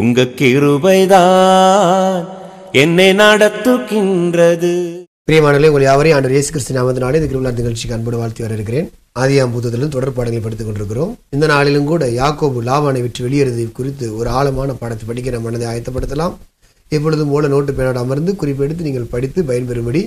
உங்க கிருபைதான் என்னை நடத்துகின்றது பிரியமானலே உங்கள் யாவரையும் ஆண்டு இயேசு கிறிஸ்து நாளே இந்த கிருமிநாள் நிகழ்ச்சிக்கு அன்போடு வாழ்த்தி வர இருக்கிறேன் ஆதியாம் புத்தத்திலும் தொடர் பாடங்களை படித்துக் கொண்டிருக்கிறோம் இந்த நாளிலும் கூட யாக்கோபு லாவானை விட்டு வெளியேறது குறித்து ஒரு ஆழமான பாடத்தை படிக்க நம் மனதை ஆயத்தப்படுத்தலாம் எப்பொழுதும் மூல நோட்டு பேனோட அமர்ந்து குறிப்பெடுத்து நீங்கள் படித்து பயன்பெறும்படி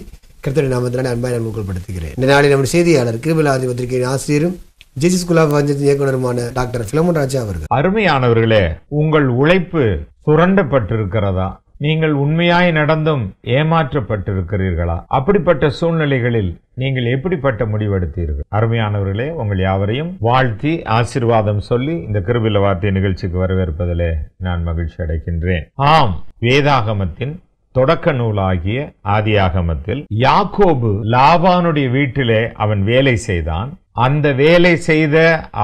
கிருத்தடி நாமத்தினாலே அன்பாய் நான் முகழ்படுத்துகிறேன் இந்த நாளில் நம்முடைய செய்தியாளர் கிருமிலாதி பத்திரிகையின் ஆசிரியரும் ஜேசிஸ் குலாப் அஞ்சன் இயக்குனருமான டாக்டர் பிலமன் ராஜா அவர்கள் அருமையானவர்களே உங்கள் உழைப்பு சுரண்டப்பட்டிருக்கிறதா நீங்கள் உண்மையாய் நடந்தும் ஏமாற்றப்பட்டிருக்கிறீர்களா அப்படிப்பட்ட சூழ்நிலைகளில் நீங்கள் எப்படிப்பட்ட முடிவெடுத்தீர்கள் அருமையானவர்களே உங்கள் யாவரையும் வாழ்த்தி ஆசிர்வாதம் சொல்லி இந்த கிருபில வார்த்தை நிகழ்ச்சிக்கு வரவேற்பதிலே நான் மகிழ்ச்சி அடைகின்றேன் ஆம் வேதாகமத்தின் தொடக்க நூலாகிய ஆதியாகமத்தில் யாக்கோபு லாபானுடைய வீட்டிலே அவன் வேலை செய்தான் அந்த வேலை செய்த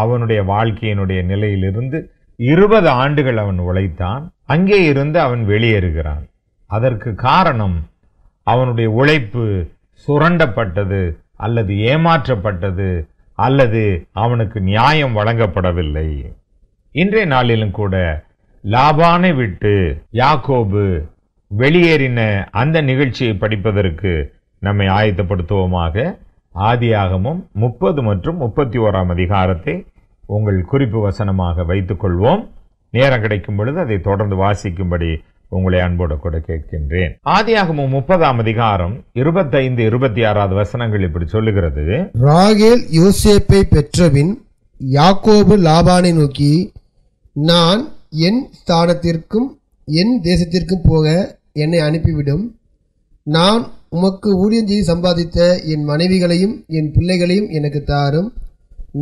அவனுடைய வாழ்க்கையினுடைய நிலையிலிருந்து இருபது ஆண்டுகள் அவன் உழைத்தான் அங்கே இருந்து அவன் வெளியேறுகிறான் அதற்கு காரணம் அவனுடைய உழைப்பு சுரண்டப்பட்டது அல்லது ஏமாற்றப்பட்டது அல்லது அவனுக்கு நியாயம் வழங்கப்படவில்லை இன்றைய நாளிலும் கூட லாபானை விட்டு யாக்கோபு வெளியேறின அந்த நிகழ்ச்சியை படிப்பதற்கு நம்மை ஆயத்தப்படுத்துவோமாக ஆதியாகமும் முப்பது மற்றும் முப்பத்தி ஓராம் அதிகாரத்தை உங்கள் குறிப்பு வசனமாக வைத்துக்கொள்வோம் நேரம் கிடைக்கும் பொழுது அதை தொடர்ந்து வாசிக்கும்படி உங்களை அன்போடு கூட கேட்கின்றேன் ஆதியாகமும் முப்பதாம் அதிகாரம் இருபத்தைந்து இருபத்தி ஆறாவது வசனங்கள் இப்படி சொல்லுகிறது ராகேல் யோசேப்பை பெற்றபின் யாக்கோபு லாபானை நோக்கி நான் என் ஸ்தானத்திற்கும் என் தேசத்திற்கும் போக என்னை அனுப்பிவிடும் நான் உமக்கு ஊழியஞ்சி சம்பாதித்த என் மனைவிகளையும் என் பிள்ளைகளையும் எனக்கு தாரும்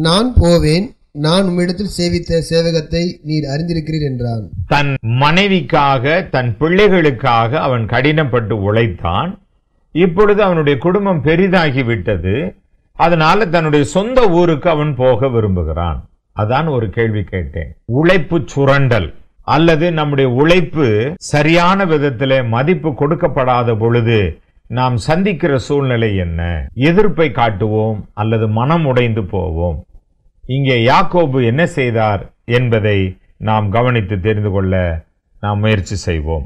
நான் போவேன் நான் உம்மிடத்தில் சேவித்த சேவகத்தை நீர் அறிந்திருக்கிறீர் என்றான் தன் மனைவிக்காக தன் பிள்ளைகளுக்காக அவன் கடினப்பட்டு உழைத்தான் இப்பொழுது அவனுடைய குடும்பம் பெரிதாகிவிட்டது அதனால தன்னுடைய சொந்த ஊருக்கு அவன் போக விரும்புகிறான் அதான் ஒரு கேள்வி கேட்டேன் உழைப்பு சுரண்டல் அல்லது நம்முடைய உழைப்பு சரியான விதத்தில் மதிப்பு கொடுக்கப்படாத பொழுது நாம் சந்திக்கிற சூழ்நிலை என்ன எதிர்ப்பை காட்டுவோம் அல்லது மனம் உடைந்து போவோம் இங்கே யாக்கோபு என்ன செய்தார் என்பதை நாம் கவனித்து தெரிந்து கொள்ள நாம் முயற்சி செய்வோம்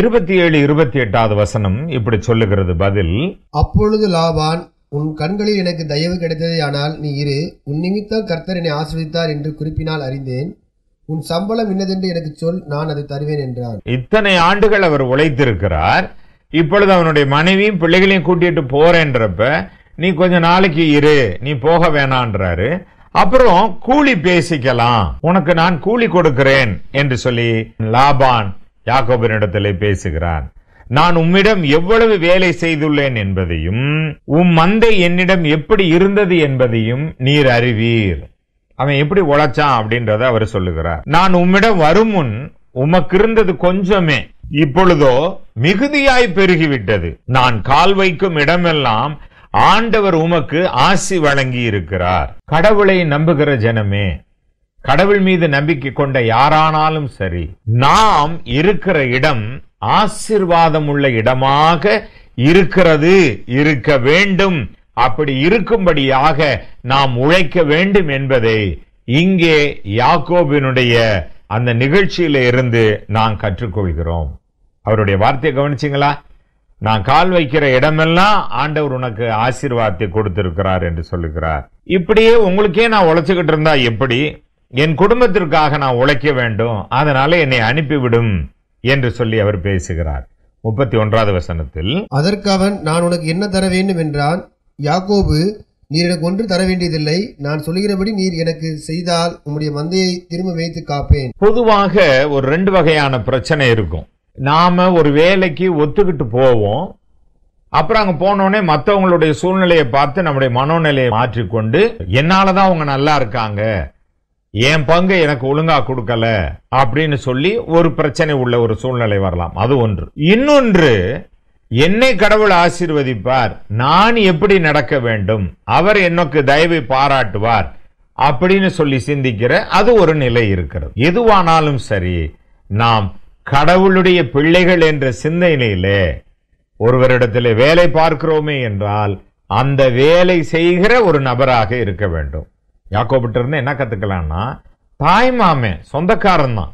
இருபத்தி ஏழு இருபத்தி எட்டாவது வசனம் இப்படி சொல்லுகிறது பதில் அப்பொழுது லாபான் உன் கண்களில் எனக்கு தயவு கிடைத்ததே ஆனால் நீ இரு உன் நிமித்தம் கர்த்தர் என்னை ஆசிரித்தார் என்று குறிப்பினால் அறிந்தேன் உன் சம்பளம் என்னதென்று எனக்கு சொல் நான் அதை தருவேன் என்றான் இத்தனை ஆண்டுகள் அவர் உழைத்திருக்கிறார் இப்பொழுது அவனுடைய மனைவியும் பிள்ளைகளையும் கூட்டிட்டு போறேன்றப்ப நீ கொஞ்ச நாளைக்கு இரு நீ போக வேணான்றாரு அப்புறம் கூலி பேசிக்கலாம் உனக்கு நான் கூலி கொடுக்கிறேன் என்று சொல்லி லாபான் இடத்திலே பேசுகிறான் நான் உம்மிடம் எவ்வளவு வேலை செய்துள்ளேன் என்பதையும் உம் மந்தை என்னிடம் எப்படி இருந்தது என்பதையும் நீர் அறிவீர் அவன் எப்படி உழைச்சான் அப்படின்றத அவர் சொல்லுகிறார் நான் உம்மிடம் வரும் முன் உமக்கு இருந்தது கொஞ்சமே இப்பொழுதோ மிகுதியாய் பெருகிவிட்டது நான் கால் வைக்கும் இடமெல்லாம் ஆண்டவர் உமக்கு ஆசி வழங்கி இருக்கிறார் கடவுளை நம்புகிற ஜனமே கடவுள் மீது நம்பிக்கை கொண்ட யாரானாலும் சரி நாம் இருக்கிற இடம் ஆசிர்வாதம் உள்ள இடமாக இருக்கிறது இருக்க வேண்டும் அப்படி இருக்கும்படியாக நாம் உழைக்க வேண்டும் என்பதை இங்கே யாக்கோபினுடைய அந்த நிகழ்ச்சியில இருந்து நாம் கற்றுக்கொள்கிறோம் அவருடைய வார்த்தையை கவனிச்சிங்களா நான் கால் வைக்கிற இடமெல்லாம் ஆண்டவர் உனக்கு ஆசீர்வாதத்தை கொடுத்திருக்கிறார் என்று சொல்லுகிறார் இப்படியே உங்களுக்கே நான் உழைச்சுக்கிட்டு இருந்தா எப்படி என் குடும்பத்திற்காக நான் உழைக்க வேண்டும் அதனால என்னை அனுப்பிவிடும் என்று சொல்லி அவர் பேசுகிறார் முப்பத்தி ஒன்றாவது வசனத்தில் அதற்கு அவன் நான் உனக்கு என்ன தர வேண்டும் என்றான் யாக்கோபு நீர் எனக்கு ஒன்று தர வேண்டியதில்லை நான் சொல்கிறபடி நீர் எனக்கு செய்தால் உங்களுடைய மந்தையை திரும்ப வைத்து காப்பேன் பொதுவாக ஒரு ரெண்டு வகையான பிரச்சனை இருக்கும் நாம ஒரு வேலைக்கு ஒத்துக்கிட்டு போவோம் அப்புறம் அங்கே போனோடனே மற்றவங்களுடைய சூழ்நிலையை பார்த்து நம்முடைய மனோநிலையை மாற்றிக்கொண்டு என்னால் தான் அவங்க நல்லா இருக்காங்க என் பங்கு எனக்கு ஒழுங்காக கொடுக்கல அப்படின்னு சொல்லி ஒரு பிரச்சனை உள்ள ஒரு சூழ்நிலை வரலாம் அது ஒன்று இன்னொன்று என்னை கடவுள் ஆசீர்வதிப்பார் நான் எப்படி நடக்க வேண்டும் அவர் எனக்கு தயவை பாராட்டுவார் அப்படின்னு சொல்லி சிந்திக்கிற அது ஒரு நிலை இருக்கிறது எதுவானாலும் சரி நாம் கடவுளுடைய பிள்ளைகள் என்ற சிந்தனையிலே ஒருவரிடத்தில் வேலை பார்க்கிறோமே என்றால் அந்த வேலை செய்கிற ஒரு நபராக இருக்க வேண்டும் யாக்கோபிட்டிருந்து என்ன கற்றுக்கலாம்னா தாய்மாமே சொந்தக்காரன் தான்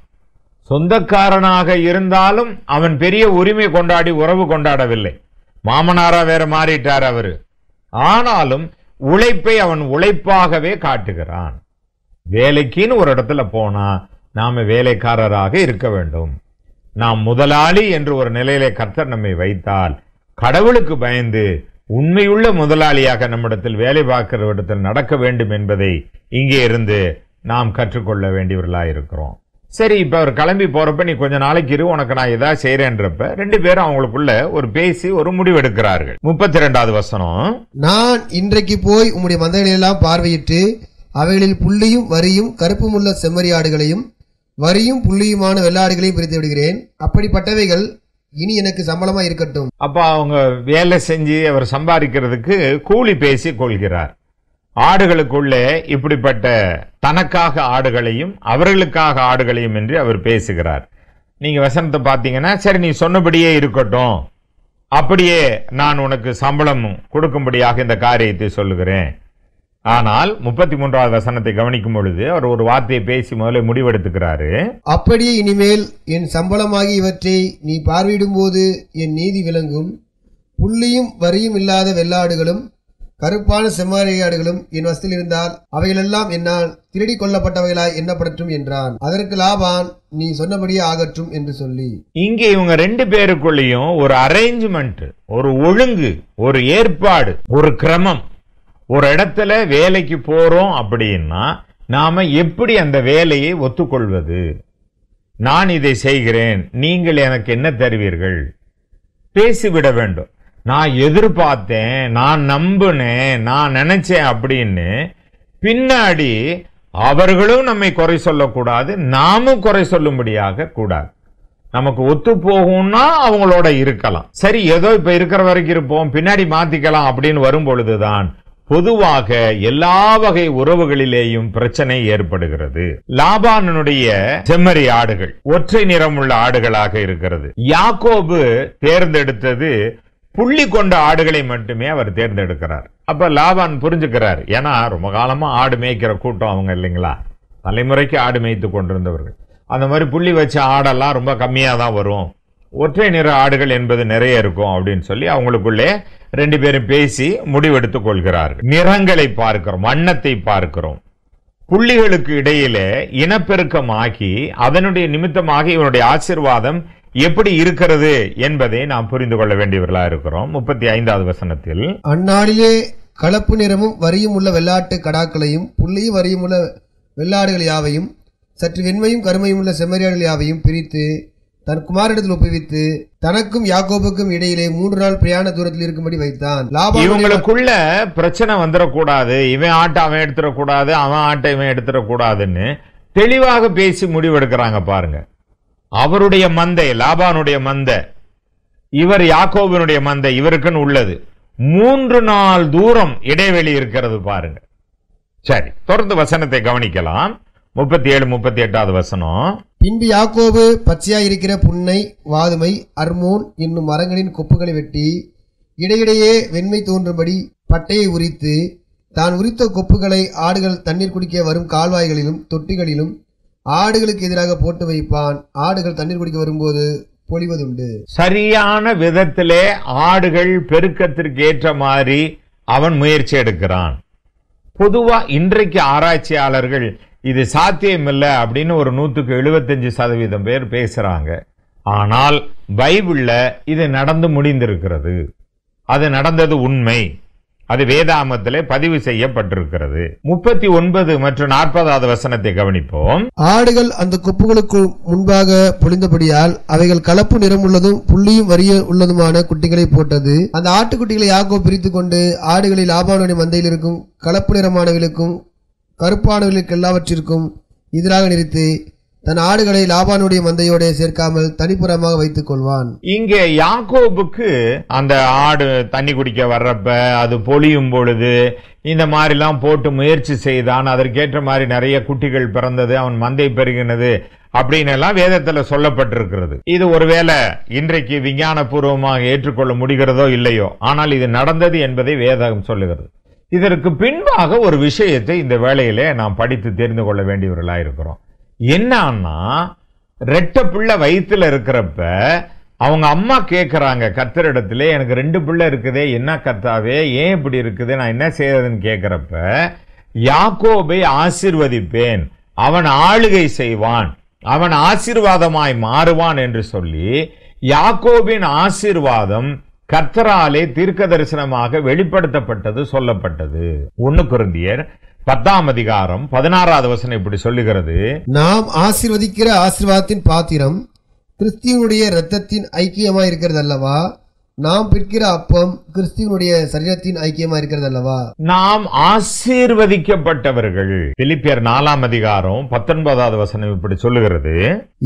சொந்தக்காரனாக இருந்தாலும் அவன் பெரிய உரிமை கொண்டாடி உறவு கொண்டாடவில்லை மாமனாரா வேற மாறிட்டார் அவரு ஆனாலும் உழைப்பை அவன் உழைப்பாகவே காட்டுகிறான் வேலைக்குன்னு ஒரு இடத்துல போனா நாம வேலைக்காரராக இருக்க வேண்டும் நாம் முதலாளி என்று ஒரு நிலையிலே கர்த்தர் நம்மை வைத்தால் கடவுளுக்கு பயந்து உண்மையுள்ள முதலாளியாக நம்மிடத்தில் வேலை பார்க்கிற இடத்தில் நடக்க வேண்டும் என்பதை இங்கே இருந்து நாம் கற்றுக்கொள்ள வேண்டியவர்களாக இருக்கிறோம் சரி இப்போ அவர் கிளம்பி போகிறப்ப நீ கொஞ்சம் நாளைக்கு இரு உனக்கு நான் இதாக செய்கிறேன்றப்ப ரெண்டு பேரும் அவங்களுக்குள்ள ஒரு பேசி ஒரு முடிவு எடுக்கிறார்கள் முப்பத்தி ரெண்டாவது வசனம் நான் இன்றைக்கு போய் உம்முடைய மந்தைகளெல்லாம் பார்வையிட்டு அவைகளில் புள்ளியும் வரியும் முள்ள செம்மறியாடுகளையும் வரியும் புள்ளியுமான வெள்ளாடுகளையும் பிரித்து விடுகிறேன் அப்படிப்பட்டவைகள் இனி எனக்கு சம்பளமா இருக்கட்டும் அப்ப அவங்க வேலை செஞ்சு அவர் சம்பாதிக்கிறதுக்கு கூலி பேசி கொள்கிறார் ஆடுகளுக்குள்ளே இப்படிப்பட்ட தனக்காக ஆடுகளையும் அவர்களுக்காக ஆடுகளையும் என்று அவர் பேசுகிறார் நீங்கள் வசனத்தை பார்த்தீங்கன்னா சரி நீ சொன்னபடியே இருக்கட்டும் அப்படியே நான் உனக்கு சம்பளம் கொடுக்கும்படியாக இந்த காரியத்தை சொல்லுகிறேன் ஆனால் முப்பத்தி மூன்றாவது வசனத்தை கவனிக்கும் பொழுது அவர் ஒரு வார்த்தையை பேசி முதல்ல முடிவெடுத்துக்கிறாரு அப்படியே இனிமேல் என் சம்பளமாகி இவற்றை நீ பார்வையிடும் போது என் நீதி விளங்கும் புள்ளியும் வரியும் இல்லாத வெள்ளாடுகளும் கருப்பான செம்மறியாடுகளும் என் வசத்தில் இருந்தால் அவைகளெல்லாம் என்னால் திருடி கொல்லப்பட்டவைகளாய் எண்ணப்படட்டும் என்றான் அதற்கு லாபான் நீ சொன்னபடியே ஆகட்டும் என்று சொல்லி இங்கே இவங்க ரெண்டு பேருக்குள்ளேயும் ஒரு அரேஞ்ச்மெண்ட் ஒரு ஒழுங்கு ஒரு ஏற்பாடு ஒரு கிரமம் ஒரு இடத்துல வேலைக்கு போறோம் அப்படின்னா நாம எப்படி அந்த வேலையை ஒத்துக்கொள்வது நான் இதை செய்கிறேன் நீங்கள் எனக்கு என்ன தருவீர்கள் பேசிவிட வேண்டும் நான் எதிர்பார்த்தேன் நான் நம்பினேன் நான் நினைச்சேன் அப்படின்னு பின்னாடி அவர்களும் நம்மை குறை சொல்லக்கூடாது நாமும் குறை சொல்லும்படியாக கூடாது நமக்கு ஒத்து போகும்னா அவங்களோட இருக்கலாம் சரி ஏதோ இப்ப இருக்கிற வரைக்கும் இருப்போம் பின்னாடி மாத்திக்கலாம் அப்படின்னு வரும் பொழுதுதான் பொதுவாக எல்லா வகை உறவுகளிலேயும் பிரச்சனை ஏற்படுகிறது லாபானனுடைய செம்மறி ஆடுகள் ஒற்றை நிறம் உள்ள ஆடுகளாக இருக்கிறது யாக்கோபு தேர்ந்தெடுத்தது புள்ளி கொண்ட ஆடுகளை மட்டுமே அவர் தேர்ந்தெடுக்கிறார் அப்ப லாபான் புரிஞ்சுக்கிறார் ஏன்னா ரொம்ப காலமா ஆடு மேய்க்கிற கூட்டம் அவங்க இல்லைங்களா தலைமுறைக்கு ஆடு மேய்த்து கொண்டிருந்தவர்கள் அந்த மாதிரி புள்ளி வச்ச ஆடெல்லாம் ரொம்ப கம்மியாக தான் வரும் ஒற்றை நிற ஆடுகள் என்பது நிறைய இருக்கும் அப்படின்னு சொல்லி அவங்களுக்குள்ளே ரெண்டு பேரும் பேசி முடிவெடுத்துக் கொள்கிறார்கள் நிறங்களை பார்க்கிறோம் வண்ணத்தை பார்க்கிறோம் புள்ளிகளுக்கு இடையிலே இனப்பெருக்கம் ஆக்கி அதனுடைய நிமித்தமாக இவனுடைய ஆசிர்வாதம் எப்படி இருக்கிறது என்பதை நாம் புரிந்து கொள்ள வேண்டியவர்களா இருக்கிறோம் முப்பத்தி ஐந்தாவது வசனத்தில் அந்நாளிலே கலப்பு நிறமும் வரியும் உள்ள வெள்ளாட்டு கடாக்களையும் புள்ளியும் வரியும் உள்ள வெள்ளாடுகள் யாவையும் சற்று வெண்மையும் கருமையும் உள்ள செம்மறியாடுகள் யாவையும் பிரித்து தன் குமாரிடத்தில் ஒப்புவித்து தனக்கும் யாக்கோபுக்கும் இடையிலே மூன்று நாள் பிரயாண தூரத்தில் இருக்கும்படி வைத்தான் இவங்களுக்குள்ள பிரச்சனை வந்துடக்கூடாது இவன் ஆட்டை அவன் எடுத்துடக்கூடாது அவன் ஆட்டை இவன் எடுத்துடக்கூடாதுன்னு தெளிவாக பேசி முடிவெடுக்கிறாங்க பாருங்க அவருடைய மந்தை லாபானுடைய மந்தை இவர் யாக்கோபினுடைய மந்தை இவருக்குன்னு உள்ளது மூன்று நாள் தூரம் இடைவெளி இருக்கிறது பாருங்க சரி தொடர்ந்து வசனத்தை கவனிக்கலாம் முப்பத்தி ஏழு முப்பத்தி எட்டாவது வசனம் பின்பு யாக்கோபு பச்சையா இருக்கிற புன்னை வாதுமை அர்மோன் என்னும் மரங்களின் கொப்புகளை வெட்டி இடையிடையே வெண்மை தோன்றும்படி பட்டையை உரித்து தான் உரித்த கொப்புகளை ஆடுகள் தண்ணீர் குடிக்க வரும் கால்வாய்களிலும் தொட்டிகளிலும் ஆடுகளுக்கு எதிராக போட்டு வைப்பான் ஆடுகள் தண்ணீர் குடிக்க வரும்போது பொழிவதுண்டு சரியான விதத்திலே ஆடுகள் பெருக்கத்திற்கு ஏற்ற மாதிரி அவன் முயற்சி எடுக்கிறான் பொதுவா இன்றைக்கு ஆராய்ச்சியாளர்கள் இது சாத்தியம் இல்லை அப்படின்னு ஒரு நூத்துக்கு எழுபத்தஞ்சு சதவீதம் பேர் பேசுறாங்க ஆனால் பைபிள்ல இது நடந்து முடிந்திருக்கிறது அது நடந்தது உண்மை அது வேதாமத்திலே பதிவு செய்யப்பட்டிருக்கிறது முப்பத்தி ஒன்பது மற்றும் நாற்பதாவது வசனத்தை கவனிப்போம் ஆடுகள் அந்த குப்புகளுக்கு முன்பாக பொழிந்தபடியால் அவைகள் கலப்பு நிறம் உள்ளதும் புள்ளியும் வரிய உள்ளதுமான குட்டிகளை போட்டது அந்த ஆட்டுக்குட்டிகளை யாக்கோ பிரித்து கொண்டு ஆடுகளில் ஆபானுடைய மந்தையில் இருக்கும் கலப்பு நிறமானவர்களுக்கும் கருப்பானவர்களுக்கு எல்லாவற்றிற்கும் எதிராக நிறுத்தி தன் ஆடுகளை லாபானுடைய மந்தையோட சேர்க்காமல் தனிப்புறமாக வைத்துக் கொள்வான் இங்கே யாக்கோபுக்கு அந்த ஆடு தண்ணி குடிக்க வர்றப்ப அது பொழியும் பொழுது இந்த மாதிரிலாம் போட்டு முயற்சி செய்தான் அதற்கேற்ற மாதிரி நிறைய குட்டிகள் பிறந்தது அவன் மந்தை பெருகினது அப்படின்னு எல்லாம் வேதத்தில் சொல்லப்பட்டிருக்கிறது இது ஒருவேளை இன்றைக்கு விஞ்ஞானபூர்வமாக ஏற்றுக்கொள்ள முடிகிறதோ இல்லையோ ஆனால் இது நடந்தது என்பதை வேதம் சொல்லுகிறது இதற்கு பின்பாக ஒரு விஷயத்தை இந்த வேளையிலே நாம் படித்து தெரிந்து கொள்ள வேண்டியவர்களாக இருக்கிறோம் என்னன்னா ரெட்ட பிள்ளை வயிற்றுல இருக்கிறப்ப அவங்க அம்மா கேட்குறாங்க கத்தரிடத்துல எனக்கு ரெண்டு பிள்ளை இருக்குதே என்ன கத்தாவே ஏன் இப்படி இருக்குது நான் என்ன செய்யறதுன்னு கேட்குறப்ப யாக்கோபை ஆசிர்வதிப்பேன் அவன் ஆளுகை செய்வான் அவன் ஆசிர்வாதமாய் மாறுவான் என்று சொல்லி யாக்கோபின் ஆசிர்வாதம் கர்த்தராலே தீர்க்க தரிசனமாக வெளிப்படுத்தப்பட்டது சொல்லப்பட்டது ஒன்று குருந்தியர் பத்தாம் அதிகாரம் பதினாறாவது வசனம் இப்படி சொல்லுகிறது நாம் ஆசிர்வதிக்கிற ஆசிர்வாதத்தின் பாத்திரம் கிறிஸ்தியனுடைய ரத்தத்தின் ஐக்கியமா இருக்கிறது அல்லவா நாம் பிற்கிற அப்பம் கிறிஸ்துவனுடைய சரீரத்தின் ஐக்கியமா இருக்கிறது அல்லவா நாம் ஆசீர்வதிக்கப்பட்டவர்கள் பிலிப்பியர் நாலாம் அதிகாரம் பத்தொன்பதாவது வசனம் இப்படி சொல்லுகிறது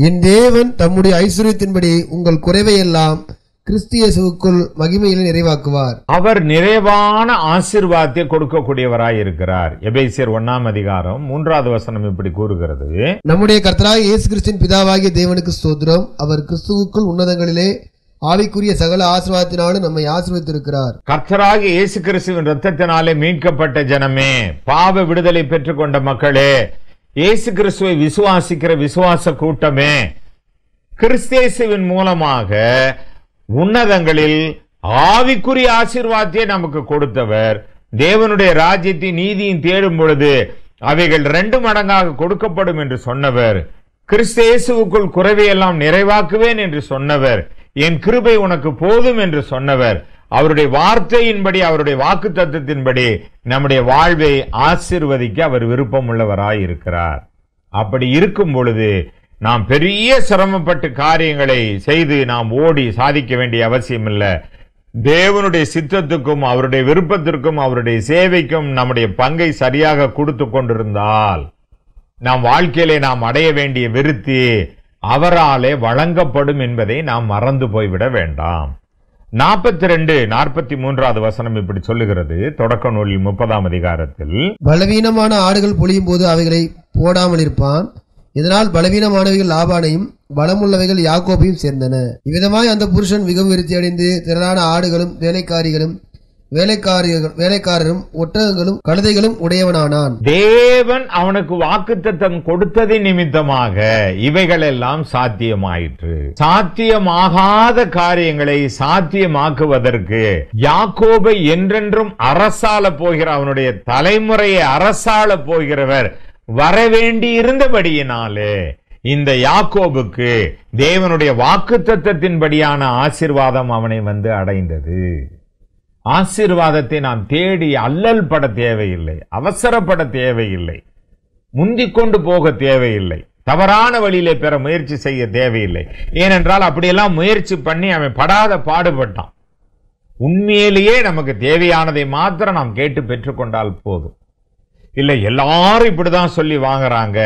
என் தேவன் தம்முடைய ஐஸ்வர்யத்தின்படி உங்கள் குறைவை எல்லாம் கிறிஸ்தியேசுக்குள் மகிமையில நிறைவாக்குவார் அவர் நிறைவான ஆசிர்வாதத்தை கொடுக்கக்கூடியவராய் இருக்கிறார் எபேசியர் ஒன்னாம் அதிகாரம் மூன்றாவது வசனம் இப்படி கூறுகிறது நம்முடைய கர்த்தராய் இயேசு கிறிஸ்தின் பிதாவாகிய தேவனுக்கு சோதரம் அவர் கிறிஸ்துவுக்குள் உன்னதங்களிலே ஆவிக்குரிய சகல ஆசீர்வாதத்தினால நம்மை ஆசீர்வதித்திருக்கிறார் கர்த்தராக இயேசு கிறிஸ்துவின் ரத்தத்தினாலே மீட்கப்பட்ட ஜனமே பாவ விடுதலை பெற்றுக்கொண்ட மக்களே இயேசு கிறிஸ்துவை விசுவாசிக்கிற விசுவாச கூட்டமே கிறிஸ்தேசுவின் மூலமாக உன்னதங்களில் ஆவிக்குரிய ஆசீர்வாதத்தை நமக்கு கொடுத்தவர் தேவனுடைய ராஜ்யத்தின் நீதியும் தேடும் பொழுது அவைகள் ரெண்டு மடங்காக கொடுக்கப்படும் என்று சொன்னவர் கிறிஸ்தேசுவுக்குள் குறைவையெல்லாம் நிறைவாக்குவேன் என்று சொன்னவர் என் கிருபை உனக்கு போதும் என்று சொன்னவர் அவருடைய வார்த்தையின்படி அவருடைய வாக்கு தத்துவத்தின்படி நம்முடைய வாழ்வை ஆசிர்வதிக்க அவர் விருப்பம் உள்ளவராய் இருக்கிறார் அப்படி இருக்கும் பொழுது நாம் பெரிய சிரமப்பட்டு காரியங்களை செய்து நாம் ஓடி சாதிக்க வேண்டிய அவசியம் இல்லை தேவனுடைய சித்தத்துக்கும் அவருடைய விருப்பத்திற்கும் அவருடைய சேவைக்கும் நம்முடைய பங்கை சரியாக கொடுத்து கொண்டிருந்தால் நாம் வாழ்க்கையிலே நாம் அடைய வேண்டிய விருத்தி அவராலே வழங்கப்படும் என்பதை நாம் மறந்து போய்விட வேண்டாம் நாற்பத்தி ரெண்டு நாற்பத்தி மூன்றாவது வசனம் இப்படி சொல்லுகிறது தொடக்க நூலில் முப்பதாம் அதிகாரத்தில் பலவீனமான ஆடுகள் பொழியும் போது அவைகளை போடாமல் இருப்பான் இதனால் பலவீனமானவைகள் லாபானையும் பலமுள்ளவைகள் யாக்கோபையும் சேர்ந்தன இவ்விதமாய் அந்த புருஷன் மிகவும் விருத்தி அடைந்து திரளான ஆடுகளும் வேலைக்காரிகளும் வேலைக்காரர்கள் வேலைக்காரரும் ஒட்டகங்களும் கழுதைகளும் உடையவனானான் தேவன் அவனுக்கு தத்தம் கொடுத்தது நிமித்தமாக இவைகள் எல்லாம் சாத்தியமாயிற்று சாத்தியமாகாத காரியங்களை சாத்தியமாக்குவதற்கு யாக்கோபை என்றென்றும் அரசால போகிற அவனுடைய தலைமுறையை அரசால போகிறவர் வரவேண்டி இருந்தபடியினாலே இந்த யாக்கோபுக்கு தேவனுடைய வாக்கு தத்துவத்தின்படியான ஆசிர்வாதம் அவனை வந்து அடைந்தது ஆசிர்வாதத்தை நாம் தேடி அல்லல் பட தேவையில்லை அவசரப்பட தேவையில்லை முந்திக் கொண்டு போக தேவையில்லை தவறான வழியிலே பெற முயற்சி செய்ய தேவையில்லை ஏனென்றால் அப்படியெல்லாம் முயற்சி பண்ணி அவன் படாத பாடுபட்டான் உண்மையிலேயே நமக்கு தேவையானதை மாத்திரம் நாம் கேட்டு பெற்றுக்கொண்டால் போதும் இல்லை எல்லாரும் இப்படி தான் சொல்லி வாங்குறாங்க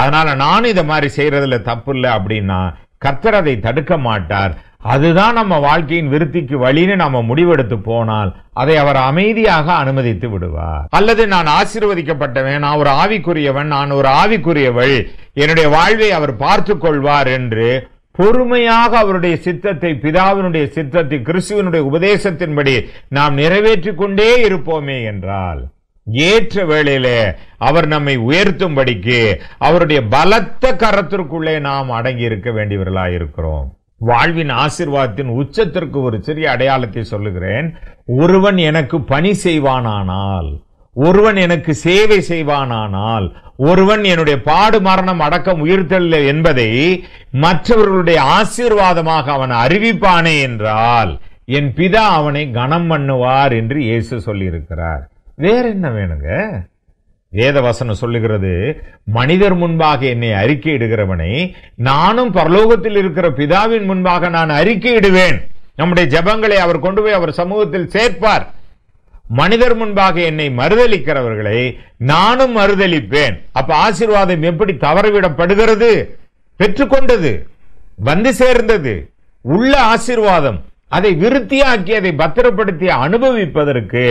அதனால் நானும் இதை மாதிரி செய்கிறதுல தப்பு இல்லை அப்படின்னா கர்த்தர் அதை தடுக்க மாட்டார் அதுதான் நம்ம வாழ்க்கையின் விருத்திக்கு வழின்னு நம்ம முடிவெடுத்து போனால் அதை அவர் அமைதியாக அனுமதித்து விடுவார் அல்லது நான் ஆசீர்வதிக்கப்பட்டவன் நான் ஒரு ஆவிக்குரியவன் நான் ஒரு ஆவிக்குரியவள் என்னுடைய வாழ்வை அவர் பார்த்து கொள்வார் என்று பொறுமையாக அவருடைய சித்தத்தை பிதாவினுடைய சித்தத்தை கிறிஸ்துவனுடைய உபதேசத்தின்படி நாம் நிறைவேற்றிக் கொண்டே இருப்போமே என்றால் ஏற்ற வேளையிலே அவர் நம்மை உயர்த்தும்படிக்கு அவருடைய பலத்த கரத்திற்குள்ளே நாம் அடங்கி இருக்க வேண்டியவர்களாக இருக்கிறோம் வாழ்வின் ஆசிர்வாதத்தின் உச்சத்திற்கு ஒரு சிறிய அடையாளத்தை சொல்லுகிறேன் ஒருவன் எனக்கு பணி செய்வானானால் ஒருவன் எனக்கு சேவை செய்வானானால் ஒருவன் என்னுடைய பாடு மரணம் அடக்கம் உயிர்த்தல்ல என்பதை மற்றவர்களுடைய ஆசீர்வாதமாக அவன் அறிவிப்பானே என்றால் என் பிதா அவனை கனம் பண்ணுவார் என்று இயேசு சொல்லியிருக்கிறார் வேற என்ன வேணுங்க வேதவசனம் சொல்லுகிறது மனிதர் முன்பாக என்னை அறிக்கை இடுகிறவனை நானும் பரலோகத்தில் இருக்கிற பிதாவின் முன்பாக நான் அறிக்கை இடுவேன் நம்முடைய ஜபங்களை அவர் கொண்டு போய் அவர் சமூகத்தில் சேர்ப்பார் மனிதர் முன்பாக என்னை மறுதளிக்கிறவர்களை நானும் மறுதளிப்பேன் அப்ப ஆசீர்வாதம் எப்படி தவறவிடப்படுகிறது பெற்றுக்கொண்டது வந்து சேர்ந்தது உள்ள ஆசீர்வாதம் அதை விருத்தியாக்கி அதை பத்திரப்படுத்தி அனுபவிப்பதற்கு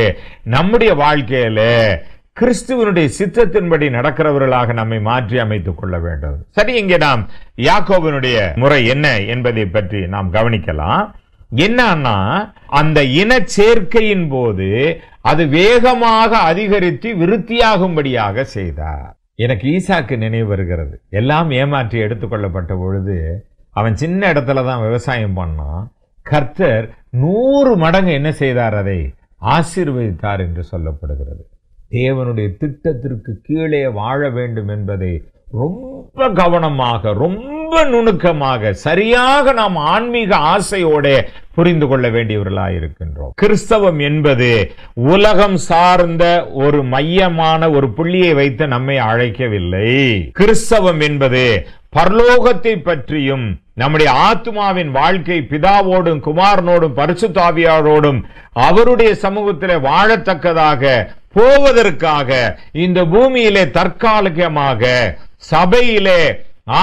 நம்முடைய வாழ்க்கையில கிறிஸ்துவனுடைய சித்தத்தின்படி நடக்கிறவர்களாக நம்மை மாற்றி அமைத்துக் கொள்ள வேண்டும் சரி இங்கே நாம் யாக்கோவனுடைய முறை என்ன என்பதை பற்றி நாம் கவனிக்கலாம் என்னன்னா அந்த இன சேர்க்கையின் போது அது வேகமாக அதிகரித்து விருத்தியாகும்படியாக செய்தார் எனக்கு ஈசாக்கு நினைவு வருகிறது எல்லாம் ஏமாற்றி எடுத்துக்கொள்ளப்பட்ட பொழுது அவன் சின்ன இடத்துல தான் விவசாயம் பண்ணான் கர்த்தர் நூறு மடங்கு என்ன செய்தார் அதை ஆசீர்வதித்தார் என்று சொல்லப்படுகிறது தேவனுடைய திட்டத்திற்கு கீழே வாழ வேண்டும் என்பதை ரொம்ப கவனமாக ரொம்ப நுணுக்கமாக சரியாக நாம் ஆன்மீக ஆசையோட புரிந்து கொள்ள வேண்டியவர்களாக இருக்கின்றோம் கிறிஸ்தவம் என்பது உலகம் சார்ந்த ஒரு மையமான ஒரு புள்ளியை வைத்து நம்மை அழைக்கவில்லை கிறிஸ்தவம் என்பது பரலோகத்தை பற்றியும் நம்முடைய ஆத்மாவின் வாழ்க்கை பிதாவோடும் குமாரனோடும் பரிசுத்தாவியாரோடும் அவருடைய சமூகத்தில் வாழத்தக்கதாக போவதற்காக இந்த பூமியிலே தற்காலிகமாக சபையிலே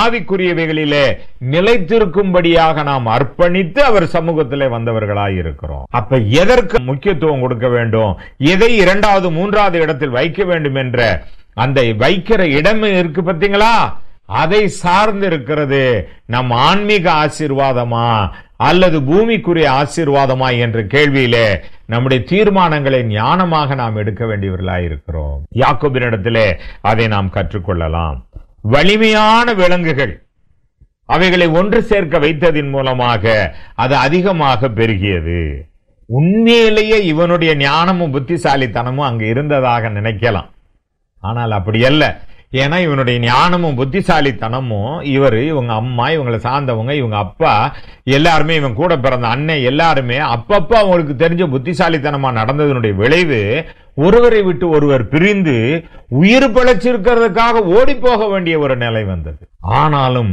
ஆவிக்குரியவைகளிலே நிலைத்திருக்கும்படியாக நாம் அர்ப்பணித்து அவர் சமூகத்திலே வந்தவர்களாக இருக்கிறோம் அப்ப எதற்கு முக்கியத்துவம் கொடுக்க வேண்டும் எதை இரண்டாவது மூன்றாவது இடத்தில் வைக்க வேண்டும் என்ற அந்த வைக்கிற இடம் இருக்கு பார்த்தீங்களா அதை சார்ந்து இருக்கிறது நம் ஆன்மீக ஆசீர்வாதமா அல்லது பூமிக்குரிய ஆசீர்வாதமா என்ற கேள்வியிலே நம்முடைய தீர்மானங்களை ஞானமாக நாம் எடுக்க வேண்டியவர்களாக இருக்கிறோம் யாக்கோபினிடத்திலே அதை நாம் கற்றுக்கொள்ளலாம் வலிமையான விலங்குகள் அவைகளை ஒன்று சேர்க்க வைத்ததின் மூலமாக அது அதிகமாக பெருகியது உண்மையிலேயே இவனுடைய ஞானமும் புத்திசாலித்தனமும் அங்கு இருந்ததாக நினைக்கலாம் ஆனால் அப்படி அல்ல ஏன்னா இவனுடைய ஞானமும் புத்திசாலித்தனமும் இவர் இவங்க அம்மா இவங்களை சார்ந்தவங்க இவங்க அப்பா எல்லாருமே இவன் கூட பிறந்த அண்ணன் எல்லாருமே அப்பப்போ அவங்களுக்கு தெரிஞ்ச புத்திசாலித்தனமாக நடந்ததனுடைய விளைவு ஒருவரை விட்டு ஒருவர் பிரிந்து உயிர் பழச்சிருக்கிறதுக்காக ஓடி போக வேண்டிய ஒரு நிலை வந்தது ஆனாலும்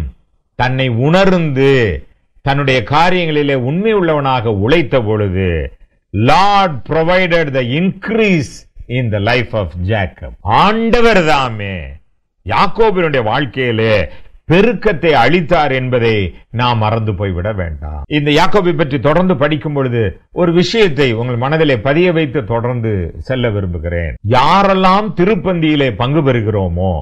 தன்னை உணர்ந்து தன்னுடைய காரியங்களிலே உண்மை உள்ளவனாக உழைத்த பொழுது Lord provided the increase in the life of Jacob ஆண்டவர் தாமே யாக்கோபினுடைய வாழ்க்கையிலே பெருக்கத்தை அளித்தார் என்பதை நாம் மறந்து போய்விட வேண்டாம் இந்த யாக்கோபை பற்றி தொடர்ந்து படிக்கும் பொழுது ஒரு விஷயத்தை உங்கள் மனதிலே பதிய வைத்து தொடர்ந்து செல்ல விரும்புகிறேன் யாரெல்லாம் திருப்பந்தியிலே பங்கு பெறுகிறோமோ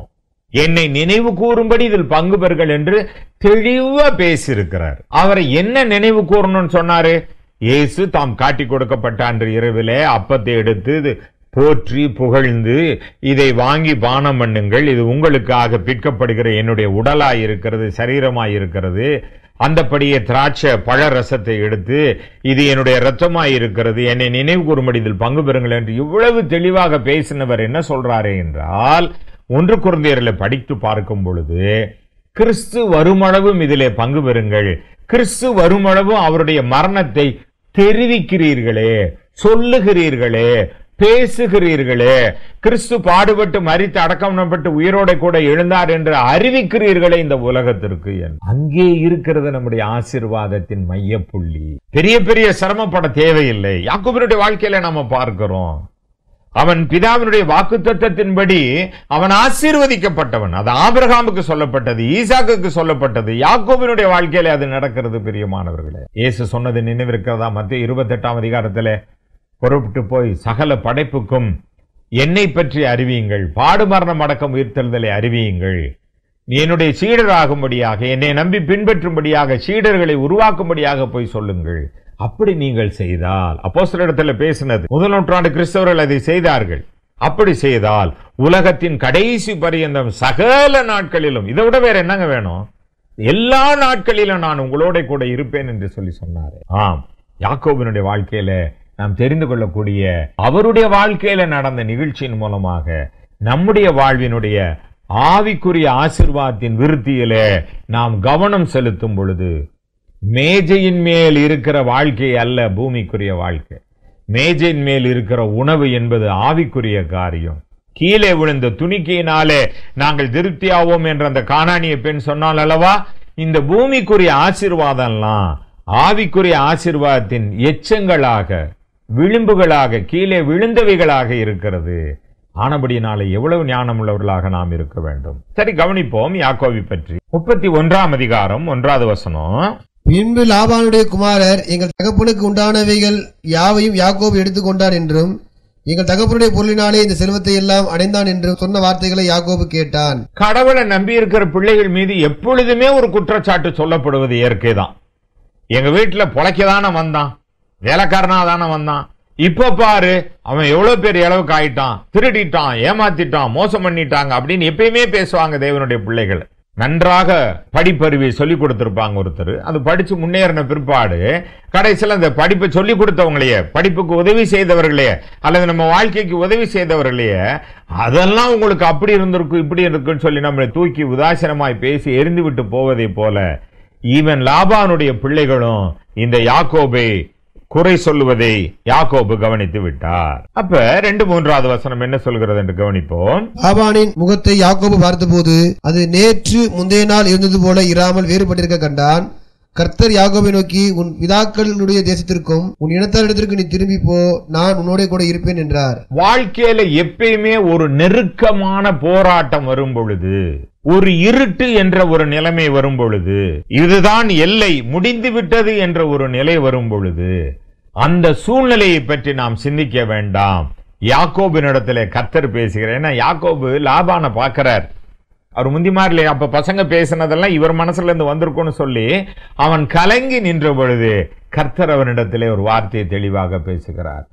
என்னை நினைவு கூறும்படி இதில் பங்கு பெறுகள் என்று தெளிவா பேசியிருக்கிறார் அவரை என்ன நினைவு கூறணும்னு சொன்னாரு இயேசு தாம் காட்டி கொடுக்கப்பட்ட அன்று இரவிலே அப்பத்தை எடுத்து போற்றி புகழ்ந்து இதை வாங்கி பானம் பண்ணுங்கள் இது உங்களுக்காக பிற்கப்படுகிற என்னுடைய உடலாய் இருக்கிறது சரீரமாய் இருக்கிறது அந்தப்படியே திராட்சை பழ ரசத்தை எடுத்து இது என்னுடைய ரத்தமாய் இருக்கிறது என்னை நினைவு கூறும்படி இதில் பங்கு பெறுங்கள் என்று இவ்வளவு தெளிவாக பேசினவர் என்ன சொல்றாரு என்றால் ஒன்று குழந்தையர்களை படித்து பார்க்கும் பொழுது கிறிஸ்து வருமளவும் இதிலே பங்கு பெறுங்கள் கிறிஸ்து வருமளவும் அவருடைய மரணத்தை தெரிவிக்கிறீர்களே சொல்லுகிறீர்களே பேசுகிறீர்களே கிறிஸ்து பாடுபட்டு மறித்து அடக்கம்னப்பட்டு உயிரோட கூட எழுந்தார் என்று அறிவிக்கிறீர்களே இந்த உலகத்திற்கு அங்கே இருக்கிறது நம்முடைய ஆசிர்வாதத்தின் புள்ளி பெரிய பெரிய சிரமப்பட தேவையில்லை யாக்குபருடைய வாழ்க்கையில நாம பார்க்கிறோம் அவன் பிதாவினுடைய வாக்கு தத்தத்தின்படி அவன் ஆசீர்வதிக்கப்பட்டவன் அது ஆபிரகாமுக்கு சொல்லப்பட்டது ஈசாக்கு சொல்லப்பட்டது யாக்கோபினுடைய வாழ்க்கையில அது நடக்கிறது பிரியமானவர்களே இயேசு சொன்னது நினைவிருக்கிறதா மத்திய இருபத்தி எட்டாம் அதிகாரத்திலே புறப்பட்டு போய் சகல படைப்புக்கும் என்னை பற்றி அறிவியுங்கள் பாடுமரணம் அடக்கம் உயிர்த்தெழுதலை அறிவியுங்கள் என்னுடைய சீடராகும்படியாக என்னை நம்பி பின்பற்றும்படியாக சீடர்களை உருவாக்கும்படியாக போய் சொல்லுங்கள் அப்படி நீங்கள் செய்தால் அப்போ சில இடத்துல பேசினது முதல் நூற்றாண்டு கிறிஸ்தவர்கள் அதை செய்தார்கள் அப்படி செய்தால் உலகத்தின் கடைசி பரியந்தம் சகல நாட்களிலும் இதை விட வேற என்னங்க வேணும் எல்லா நாட்களிலும் நான் உங்களோட கூட இருப்பேன் என்று சொல்லி சொன்னார் ஆம் யாக்கோபினுடைய வாழ்க்கையில நாம் தெரிந்து கொள்ளக்கூடிய அவருடைய வாழ்க்கையில நடந்த நிகழ்ச்சியின் மூலமாக நம்முடைய வாழ்வினுடைய ஆவிக்குரிய ஆசிர்வாதத்தின் விருத்தியிலே நாம் கவனம் செலுத்தும் பொழுது மேஜையின் மேல் இருக்கிற வாழ்க்கை அல்ல பூமிக்குரிய வாழ்க்கை மேஜையின் மேல் இருக்கிற உணவு என்பது ஆவிக்குரிய காரியம் கீழே விழுந்த துணிக்கையினாலே நாங்கள் திருப்தியாவோம் என்ற அந்த காணானிய பெண் சொன்னால் அல்லவா இந்த பூமிக்குரிய ஆசிர்வாதம்லாம் ஆவிக்குரிய ஆசிர்வாதத்தின் எச்சங்களாக விளிம்புகளாக கீழே விழுந்தவைகளாக இருக்கிறது ஆனபடியினாலே எவ்வளவு ஞானம் உள்ளவர்களாக நாம் இருக்க வேண்டும் சரி கவனிப்போம் யாக்கோவி பற்றி முப்பத்தி ஒன்றாம் அதிகாரம் ஒன்றாவது வசனம் பின்பு லாபானுடைய குமாரர் எங்கள் தகப்பனுக்கு உண்டானவைகள் யாவையும் யாக்கோபு எடுத்துக்கொண்டார் என்றும் எங்கள் தகப்பனுடைய பொருளினாலே இந்த செல்வத்தை எல்லாம் அடைந்தான் என்று சொன்ன வார்த்தைகளை யாக்கோபு கேட்டான் கடவுளை நம்பி இருக்கிற பிள்ளைகள் மீது எப்பொழுதுமே ஒரு குற்றச்சாட்டு சொல்லப்படுவது இயற்கை தான் எங்க வீட்டுல பொழைக்கதான வந்தான் வேலைக்காரனா தானே வந்தான் இப்ப பாரு அவன் எவ்வளவு பெரிய அளவுக்கு ஆயிட்டான் திருடிட்டான் ஏமாத்திட்டான் மோசம் பண்ணிட்டாங்க அப்படின்னு எப்பயுமே பேசுவாங்க தேவனுடைய பிள்ளைகள் நன்றாக படிப்பறிவை சொல்லிக் கொடுத்துருப்பாங்க ஒருத்தர் அது படித்து முன்னேறின பிற்பாடு கடைசியில் அந்த படிப்பை சொல்லிக் கொடுத்தவங்களையே படிப்புக்கு உதவி செய்தவர்களையே அல்லது நம்ம வாழ்க்கைக்கு உதவி செய்தவர்களையே அதெல்லாம் உங்களுக்கு அப்படி இருந்திருக்கும் இப்படி இருக்குன்னு சொல்லி நம்மளை தூக்கி உதாசீனமாய் பேசி எரிந்து விட்டு போவதை போல ஈவன் லாபானுடைய பிள்ளைகளும் இந்த யாக்கோபை குறை சொல்லுவதை யாக்கோபு கவனித்து விட்டார் அப்ப ரெண்டு மூன்றாவது வசனம் என்ன சொல்கிறது என்று கவனிப்போம் ஆபானின் முகத்தை யாக்கோபு பார்த்தபோது அது நேற்று முந்தைய நாள் இருந்தது போல இராமல் வேறுபட்டிருக்க கண்டான் கர்த்தர் யாகோபை நோக்கி உன் பிதாக்களுடைய தேசத்திற்கும் உன் இனத்தாரிடத்திற்கு நீ திரும்பி போ நான் உன்னோட கூட இருப்பேன் என்றார் வாழ்க்கையில எப்பயுமே ஒரு நெருக்கமான போராட்டம் வரும் பொழுது ஒரு இருட்டு என்ற ஒரு நிலைமை வரும் பொழுது இதுதான் எல்லை முடிந்து விட்டது என்ற ஒரு நிலை வரும் பொழுது அந்த சூழ்நிலையை பற்றி நாம் சிந்திக்க வேண்டாம் யாக்கோபினிடத்தில் கத்தர் பேசுகிறார் ஏன்னா யாக்கோபு லாபான பார்க்கிறார் அவர் முந்தி மாதிரி இல்லையா அப்போ பசங்க பேசினதெல்லாம் இவர் மனசுலேருந்து வந்திருக்கும்னு சொல்லி அவன் கலங்கி நின்ற பொழுது கர்த்தர் அவனிடத்திலே ஒரு வார்த்தையை தெளிவாக பேசுகிறார்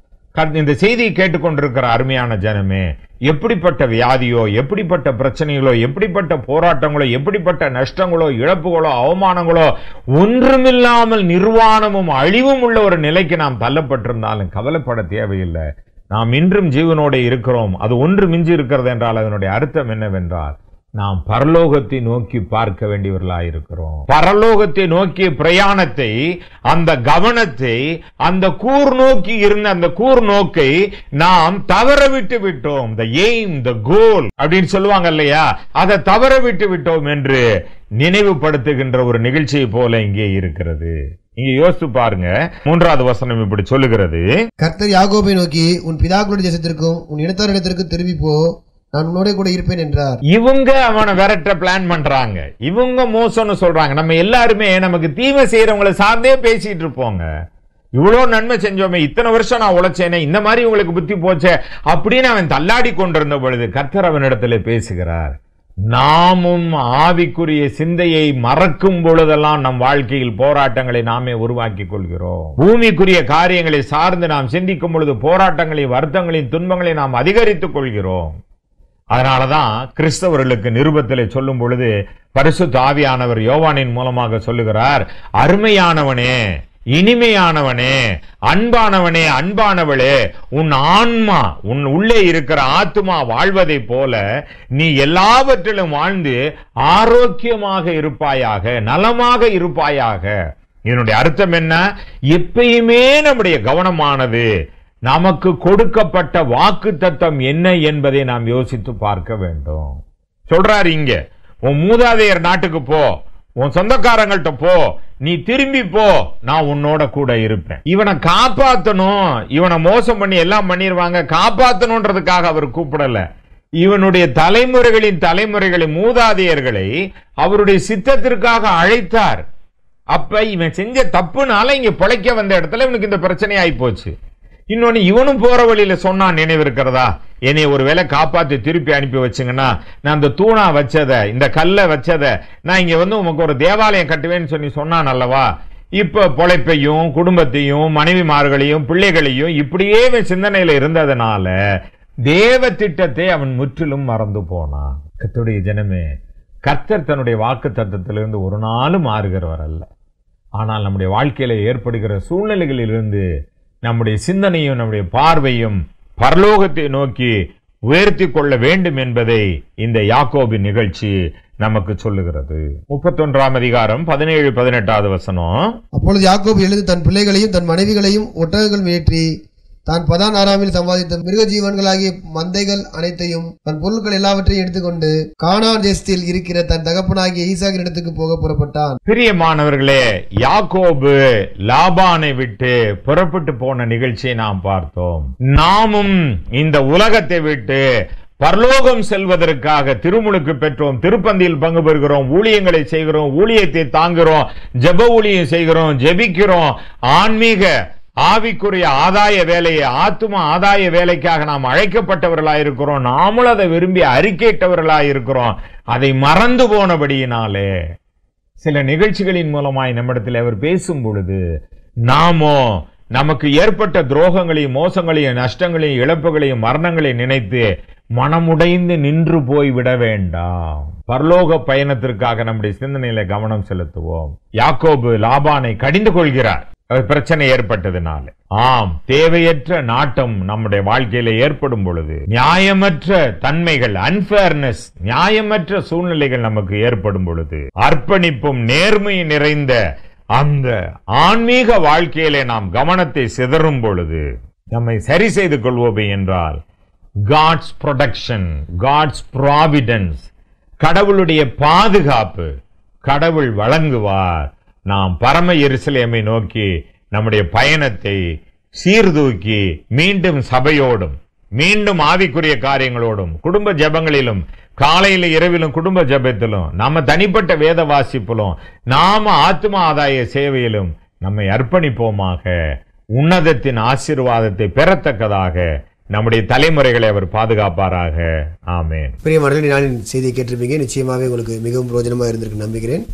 இந்த செய்தியை கேட்டுக்கொண்டிருக்கிற அருமையான ஜனமே எப்படிப்பட்ட வியாதியோ எப்படிப்பட்ட பிரச்சனைகளோ எப்படிப்பட்ட போராட்டங்களோ எப்படிப்பட்ட நஷ்டங்களோ இழப்புகளோ அவமானங்களோ ஒன்றுமில்லாமல் நிர்வாணமும் அழிவும் உள்ள ஒரு நிலைக்கு நாம் தள்ளப்பட்டிருந்தாலும் கவலைப்பட தேவையில்லை நாம் இன்றும் ஜீவனோடு இருக்கிறோம் அது ஒன்று மிஞ்சி இருக்கிறது என்றால் அதனுடைய அர்த்தம் என்னவென்றால் நாம் பரலோகத்தை நோக்கி பார்க்க வேண்டியவர்களாயிருக்கிறோம் பரலோகத்தை நோக்கிய பிரயாணத்தை அந்த கவனத்தை அந்த கூர் நோக்கி இருந்த அந்த கூர் நோக்கை நாம் தவற விட்டு விட்டோம் த எய்ம் த கோல் அப்படின்னு சொல்லுவாங்க இல்லையா அதை தவற விட்டு விட்டோம் என்று நினைவுபடுத்துகின்ற ஒரு நிகழ்ச்சியை போல இங்கே இருக்கிறது இங்க யோசித்து பாருங்க மூன்றாவது வசனம் இப்படி சொல்லுகிறது கர்த்தர் யாகோபை நோக்கி உன் பிதாக்களுடைய தேசத்திற்கும் உன் இடத்தாரிடத்திற்கும் திரும்பி போ நான் உன்னோட கூட இருப்பேன் என்றார் இவங்க அவனை விரட்ட பிளான் பண்றாங்க இவங்க மோசம்னு சொல்றாங்க நம்ம எல்லாருமே நமக்கு தீமை செய்யறவங்களை சார்ந்தே பேசிட்டு இருப்போங்க இவ்வளோ நன்மை செஞ்சோமே இத்தனை வருஷம் நான் உழைச்சேனே இந்த மாதிரி உங்களுக்கு புத்தி போச்சே அப்படின்னு அவன் தள்ளாடி கொண்டிருந்த பொழுது கர்த்தர் அவனிடத்துல பேசுகிறார் நாமும் ஆவிக்குரிய சிந்தையை மறக்கும் பொழுதெல்லாம் நம் வாழ்க்கையில் போராட்டங்களை நாமே உருவாக்கிக் கொள்கிறோம் பூமிக்குரிய காரியங்களை சார்ந்து நாம் சிந்திக்கும் பொழுது போராட்டங்களையும் வருத்தங்களையும் துன்பங்களை நாம் அதிகரித்துக் கொள்கிறோம் அதனால தான் கிறிஸ்தவர்களுக்கு நிருபத்தில் சொல்லும் பொழுது பரிசு தாவியானவர் யோவானின் மூலமாக சொல்லுகிறார் அருமையானவனே இனிமையானவனே அன்பானவனே அன்பானவளே உன் ஆன்மா உன் உள்ளே இருக்கிற ஆத்மா வாழ்வதை போல நீ எல்லாவற்றிலும் வாழ்ந்து ஆரோக்கியமாக இருப்பாயாக நலமாக இருப்பாயாக இதனுடைய அர்த்தம் என்ன எப்பயுமே நம்முடைய கவனமானது நமக்கு கொடுக்கப்பட்ட வாக்கு தத்துவம் என்ன என்பதை நாம் யோசித்து பார்க்க வேண்டும் சொல்றாரு இங்க உன் மூதாதையர் நாட்டுக்கு போ உன் சொந்தக்காரங்கள்ட்ட போ நீ திரும்பி போ நான் உன்னோட கூட இருப்பேன் இவனை காப்பாத்தணும் இவனை மோசம் பண்ணி எல்லாம் பண்ணிடுவாங்க காப்பாத்தணும்ன்றதுக்காக அவர் கூப்பிடல இவனுடைய தலைமுறைகளின் தலைமுறைகளை மூதாதையர்களை அவருடைய சித்தத்திற்காக அழைத்தார் அப்ப இவன் செஞ்ச தப்புனால இங்க பிழைக்க வந்த இடத்துல இவனுக்கு இந்த பிரச்சனை ஆயி போச்சு இன்னொன்னு இவனும் போற வழியில சொன்னான் நினைவு இருக்கிறதா என்னை ஒரு வேலை காப்பாற்றி திருப்பி அனுப்பி வச்சுங்கன்னா நான் அந்த தூணா வச்சதை இந்த கல்லை வச்சதை நான் இங்க வந்து உமக்கு ஒரு தேவாலயம் கட்டுவேன்னு சொல்லி சொன்னான் அல்லவா இப்போ பொழைப்பையும் குடும்பத்தையும் மனைவிமார்களையும் பிள்ளைகளையும் இப்படியே சிந்தனையில் இருந்ததுனால தேவ திட்டத்தை அவன் முற்றிலும் மறந்து போனான் கத்துடைய ஜனமே கர்த்தர் தன்னுடைய வாக்கு தத்தத்திலிருந்து ஒரு நாளும் மாறுகிறவர் அல்ல ஆனால் நம்முடைய வாழ்க்கையில் ஏற்படுகிற சூழ்நிலைகளிலிருந்து நம்முடைய சிந்தனையும் நம்முடைய பார்வையும் பரலோகத்தை நோக்கி உயர்த்தி கொள்ள வேண்டும் என்பதை இந்த யாக்கோபின் நிகழ்ச்சி நமக்கு சொல்லுகிறது முப்பத்தொன்றாம் அதிகாரம் பதினேழு பதினெட்டாவது வசனம் அப்பொழுது யாக்கோபு எழுதி தன் பிள்ளைகளையும் தன் மனைவிகளையும் ஒட்டகங்கள் ஏற்றி தான் பதான் ஆறாமில் சம்பாதித்த மிருக ஜீவன்களாகிய மந்தைகள் அனைத்தையும் தன் பொருட்கள் எல்லாவற்றையும் எடுத்துக்கொண்டு கானான் தேசத்தில் இருக்கிற தன் தகப்பனாகிய ஈசாக்கின் இடத்துக்கு போக புறப்பட்டான் பிரியமானவர்களே யாக்கோபு லாபானை விட்டு புறப்பட்டு போன நிகழ்ச்சியை நாம் பார்த்தோம் நாமும் இந்த உலகத்தை விட்டு பரலோகம் செல்வதற்காக திருமுழுக்கு பெற்றோம் திருப்பந்தியில் பங்கு பெறுகிறோம் ஊழியங்களை செய்கிறோம் ஊழியத்தை தாங்குகிறோம் ஜப ஊழியம் செய்கிறோம் ஜெபிக்கிறோம் ஆன்மீக ஆவிக்குரிய ஆதாய வேலையை ஆத்தும ஆதாய வேலைக்காக நாம் அழைக்கப்பட்டவர்களாக இருக்கிறோம் நாமும் அதை விரும்பி அறிக்கையிட்டவர்களாக இருக்கிறோம் அதை மறந்து போனபடியினாலே சில நிகழ்ச்சிகளின் மூலமாய் நம்மிடத்தில் அவர் பேசும் பொழுது நாமோ நமக்கு ஏற்பட்ட துரோகங்களையும் மோசங்களையும் நஷ்டங்களையும் இழப்புகளையும் மரணங்களையும் நினைத்து மனமுடைந்து நின்று போய் விட வேண்டாம் பரலோக பயணத்திற்காக நம்முடைய சிந்தனையில கவனம் செலுத்துவோம் யாக்கோபு லாபானை கடிந்து கொள்கிறார் பிரச்சனை ஏற்பட்டதுனால ஆம் தேவையற்ற நாட்டம் நம்முடைய வாழ்க்கையில ஏற்படும் பொழுது நியாயமற்ற தன்மைகள் அன்பேர்னஸ் நியாயமற்ற சூழ்நிலைகள் நமக்கு ஏற்படும் பொழுது அர்ப்பணிப்பும் நேர்மை நிறைந்த அந்த ஆன்மீக வாழ்க்கையில நாம் கவனத்தை சிதறும் பொழுது நம்மை சரி செய்து கொள்வோமே என்றால் காட்ஸ் ப்ரொடக்ஷன் காட்ஸ் ப்ராவிடன்ஸ் கடவுளுடைய பாதுகாப்பு கடவுள் வழங்குவார் நாம் பரம எருசலேமை நோக்கி நம்முடைய பயணத்தை சீர்தூக்கி மீண்டும் சபையோடும் மீண்டும் ஆவிக்குரிய காரியங்களோடும் குடும்ப ஜபங்களிலும் காலையில் இரவிலும் குடும்ப ஜபத்திலும் நம்ம தனிப்பட்ட வேத வாசிப்பிலும் நாம ஆத்ம ஆதாய சேவையிலும் நம்மை அர்ப்பணிப்போமாக உன்னதத்தின் ஆசீர்வாதத்தை பெறத்தக்கதாக நம்முடைய தலைமுறைகளை அவர் பாதுகாப்பாராக ஆமேன் பிரியமான செய்தி செய்தியை கேட்டிருப்பீங்க நிச்சயமாகவே உங்களுக்கு மிகவும் பிரோஜனமாக இருந்திருக்கு நம்புகிறேன்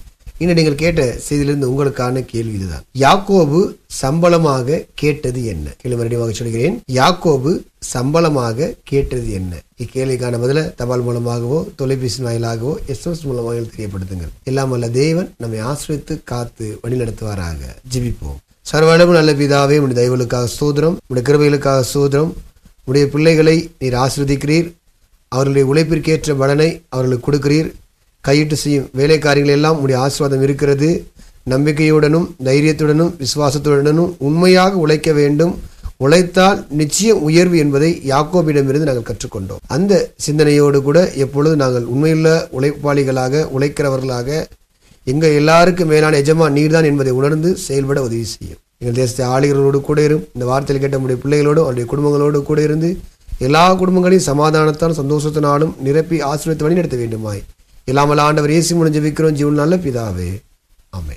இன்னும் நீங்கள் கேட்ட செய்தியிலிருந்து உங்களுக்கான கேள்வி இதுதான் யாக்கோபு சம்பளமாக கேட்டது என்ன கேள்வி மறுபடியும் சொல்கிறேன் யாக்கோபு சம்பளமாக கேட்டது என்ன இக்கேள்விக்கான பதில தபால் மூலமாகவோ தொலைபேசி வாயிலாகவோ எஸ்எம்எஸ் மூலமாக தெரியப்படுத்துங்கள் எல்லாம் அல்ல தேவன் நம்மை ஆசிரியத்து காத்து வழிநடத்துவாராக ஜிபிப்போம் சர்வளவு நல்ல பிதாவே உடைய தயவுகளுக்காக சோதரம் உடைய கிருபைகளுக்காக சோதரம் உடைய பிள்ளைகளை நீர் ஆசிரதிக்கிறீர் அவர்களுடைய உழைப்பிற்கேற்ற பலனை அவர்களுக்கு கொடுக்கிறீர் கையிட்டு செய்யும் வேலைக்காரிகள் எல்லாம் உடைய ஆசிர்வாதம் இருக்கிறது நம்பிக்கையுடனும் தைரியத்துடனும் விசுவாசத்துடனும் உண்மையாக உழைக்க வேண்டும் உழைத்தால் நிச்சயம் உயர்வு என்பதை யாக்கோபிடமிருந்து நாங்கள் கற்றுக்கொண்டோம் அந்த சிந்தனையோடு கூட எப்பொழுது நாங்கள் உண்மையுள்ள உழைப்பாளிகளாக உழைக்கிறவர்களாக எங்கள் எல்லாருக்கும் மேலான எஜமா நீர்தான் என்பதை உணர்ந்து செயல்பட உதவி செய்யும் எங்கள் தேசத்தை ஆளுகர்களோடு கூட இரும் இந்த வார்த்தையில் கேட்ட நம்முடைய பிள்ளைகளோடு அவருடைய குடும்பங்களோடு கூட இருந்து எல்லா குடும்பங்களையும் சமாதானத்தாலும் சந்தோஷத்தினாலும் நிரப்பி ஆசிரியத்தை வழி நடத்த வேண்டுமாய் இல்லாமல் ஆண்டவர் இயேசு முடிஞ்சு விற்கிறோம் ஜீவன் நல்ல பிதாவே ஆமே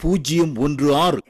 பூஜ்ஜியம் ஒன்று ஆறு